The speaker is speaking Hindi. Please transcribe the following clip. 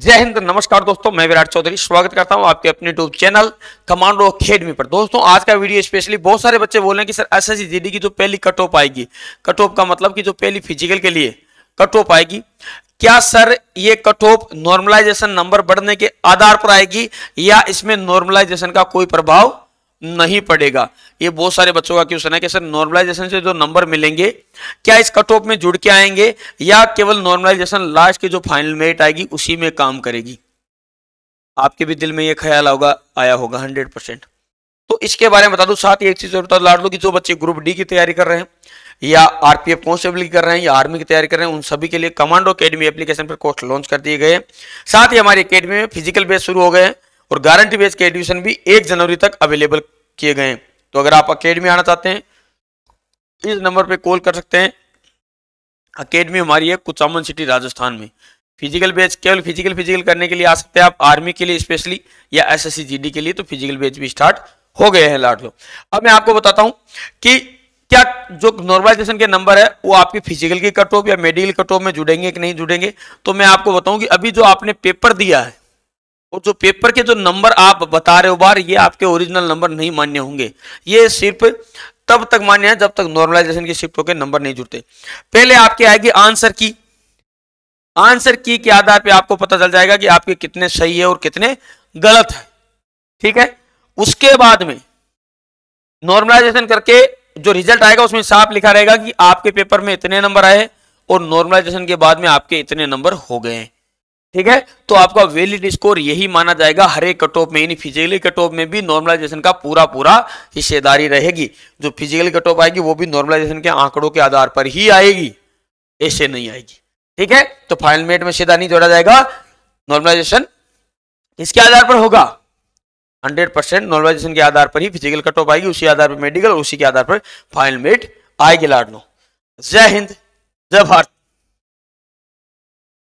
जय हिंद नमस्कार दोस्तों मैं विराट चौधरी स्वागत करता हूं आपके अपने यूट्यूब चैनल कमांडो अकेडमी पर दोस्तों आज का वीडियो स्पेशली बहुत सारे बच्चे बोल रहे हैं कि सर एस एस की जो पहली कट ऑफ आएगी कट ऑफ का मतलब कि जो पहली फिजिकल के लिए कट ऑफ आएगी क्या सर ये कट ऑफ नॉर्मलाइजेशन नंबर बढ़ने के आधार पर आएगी या इसमें नॉर्मलाइजेशन का कोई प्रभाव नहीं पड़ेगा ये बहुत सारे बच्चों का क्वेश्चन है कि सर नॉर्मलाइजेशन से जो नंबर मिलेंगे क्या इस कट ऑफ में जुड़ के आएंगे या केवल नॉर्मलाइजेशन लास्ट की जो फाइनल मेरिट आएगी उसी में काम करेगी आपके भी दिल में ये ख्याल होगा आया होगा हंड्रेड परसेंट तो इसके बारे में बता दू साथ ही एक चीज और बता कि जो बच्चे ग्रुप डी की तैयारी कर रहे हैं या आरपीएफ कॉन्स्टेबल की कर रहे हैं या आर्मी की तैयारी कर रहे हैं उन सभी के लिए कमांडो अकेडमी एप्लीकेशन पर कोर्स लॉन्च कर दिए गए साथ ही हमारी अकेडमी में फिजिकल बेस शुरू हो गए और गारंटी बेस के एडमिशन भी एक जनवरी तक अवेलेबल किए गए तो अगर आप अकेडमी आना चाहते हैं इस नंबर पे कॉल कर सकते हैं अकेडमी हमारी है कुचामन सिटी राजस्थान में फिजिकल बैच केवल फिजिकल फिजिकल करने के लिए आ सकते हैं आप आर्मी के लिए स्पेशली या एस एस के लिए तो फिजिकल बैच भी स्टार्ट हो गए हैं लाट अब मैं आपको बताता हूँ कि क्या जो नॉर्मलाइजेशन के नंबर है वो आपके फिजिकल के कट ऑफ या मेडिकल कट ऑफ में जुड़ेंगे कि नहीं जुड़ेंगे तो मैं आपको बताऊं कि अभी जो आपने पेपर दिया है और जो पेपर के जो नंबर आप बता रहे हो बार ये आपके ओरिजिनल नंबर नहीं मान्य होंगे ये सिर्फ तब तक मान्य है जब तक नॉर्मलाइजेशन के शिफ्टों के नंबर नहीं जुड़ते पहले आपके आएगी आंसर की आंसर की के आधार पे आपको पता चल जाएगा कि आपके कितने सही है और कितने गलत है ठीक है उसके बाद में नॉर्मलाइजेशन करके जो रिजल्ट आएगा उसमें साफ लिखा रहेगा कि आपके पेपर में इतने नंबर आए और नॉर्मलाइजेशन के बाद में आपके इतने नंबर हो गए हैं ठीक है तो आपका वैलिड स्कोर यही माना जाएगा हरे कट ऑफ में यानी फिजिकली कट ऑफ में भी नॉर्मलाइजेशन का पूरा पूरा हिस्सेदारी रहेगी जो फिजिकल कट ऑफ आएगी वो भी नॉर्मलाइजेशन के आंकड़ों के आधार पर ही आएगी ऐसे नहीं आएगी ठीक है तो फाइनल मेट में सीधा नहीं जोड़ा जाएगा नॉर्मलाइजेशन इसके आधार पर होगा 100 परसेंट नॉर्मलाइजेशन के आधार पर ही फिजिकल कट ऑफ आएगी उसी आधार पर मेडिकल उसी के आधार पर फाइनल मेट आएगी लाडनो जय हिंद जय भारत